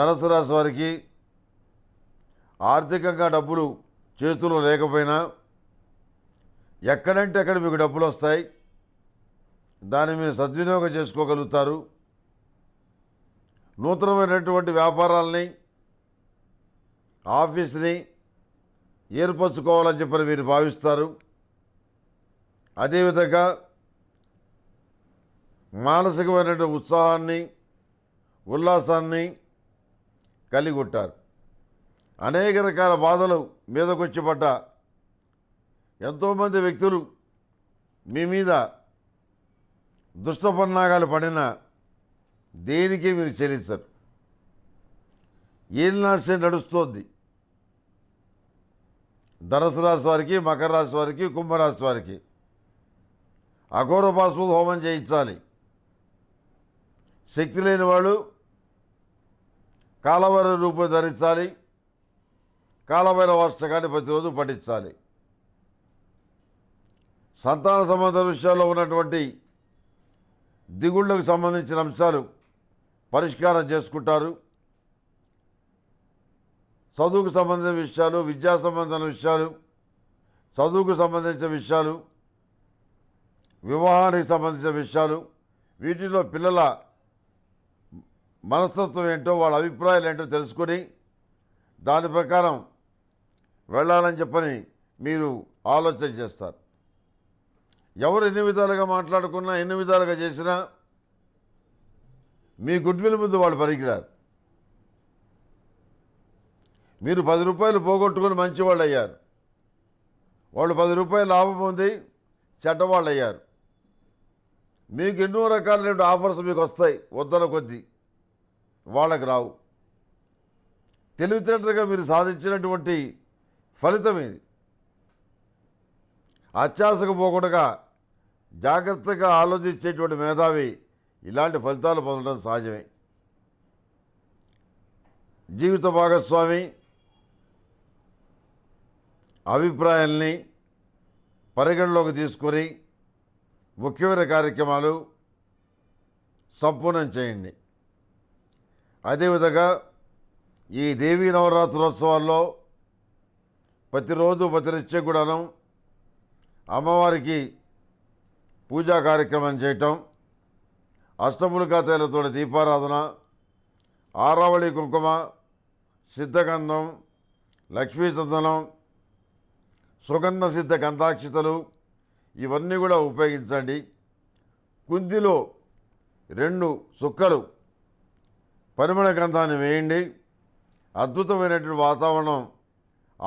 ధనసు రాశి వారికి ఆర్థికంగా డబ్బులు చేతుల్లో లేకపోయినా ఎక్కడంటే అక్కడ మీకు డబ్బులు వస్తాయి దాన్ని మీరు సద్వినియోగం చేసుకోగలుగుతారు నూతనమైనటువంటి వ్యాపారాలని ఆఫీస్ని ఏర్పరచుకోవాలని చెప్పని మీరు భావిస్తారు అదేవిధంగా మానసికమైనటువంటి ఉత్సాహాన్ని ఉల్లాసాన్ని కలిగొట్టారు అనేక రకాల బాధలు మీదకొచ్చి పడ్డ ఎంతోమంది వ్యక్తులు మీ మీద దుష్టపన్నాగాలు పడినా దేనికి మీరు చెల్లించరు ఏం నాశ నడుస్తోంది ధనసు రాశి వారికి మకర రాశి వారికి కుంభరాశి వారికి అఘోర హోమం చేయించాలి శక్తి లేని వాళ్ళు కాలవర రూపం ధరించాలి కాలమైన వార్షికాన్ని ప్రతిరోజు పఠించాలి సంతాన సంబంధ విషయాల్లో ఉన్నటువంటి దిగుళ్ళకు సంబంధించిన అంశాలు పరిష్కారం చేసుకుంటారు చదువుకు సంబంధించిన విషయాలు విద్యా సంబంధించిన విషయాలు చదువుకు సంబంధించిన విషయాలు వివాహానికి సంబంధించిన విషయాలు వీటిలో పిల్లల మనస్తత్వం ఏంటో వాళ్ళ అభిప్రాయాలు ఏంటో తెలుసుకొని దాని ప్రకారం వెళ్ళాలని చెప్పని మీరు ఆలోచన చేస్తారు ఎవరు ఎన్ని విధాలుగా మాట్లాడుకున్నా ఎన్ని విధాలుగా చేసినా మీ గుడ్ విల్ ముందు వాళ్ళు పరిగిరారు మీరు పది రూపాయలు పోగొట్టుకుని మంచివాళ్ళు అయ్యారు వాళ్ళు పది రూపాయలు లాభం పొంది చెడ్డవాళ్ళు అయ్యారు మీకు ఎన్నో రకాలైన ఆఫర్స్ మీకు వస్తాయి వద్దల కొద్దీ వాళ్ళకు రావు తెలివితేటలుగా మీరు సాధించినటువంటి ఫలితం ఇది అత్యాశకు పోకుండా జాగ్రత్తగా ఆలోచించేటువంటి మేధావి ఇలాంటి ఫలితాలు పొందడం సహజమే జీవిత భాగస్వామి అభిప్రాయాల్ని పరిగణలోకి తీసుకొని ముఖ్యమైన కార్యక్రమాలు సంపూర్ణం చేయండి అదేవిధంగా ఈ దేవీ నవరాత్రోత్సవాల్లో ప్రతిరోజు ప్రతి కూడాను అమ్మవారికి పూజా కార్యక్రమం చేయటం అష్టములుగా దీపారాధన ఆరావళి కుంకుమ సిద్ధగంధం లక్ష్మీ చందనం సుగంధ సిద్ధ గంధాక్షితలు ఇవన్నీ కూడా ఉపయోగించండి కుందిలో రెండు సుక్కలు పరిమళ గంధాన్ని వేయండి అద్భుతమైనటువంటి వాతావరణం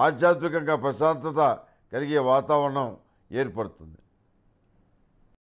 ఆధ్యాత్మికంగా ప్రశాంతత కలిగే వాతావరణం ఏర్పడుతుంది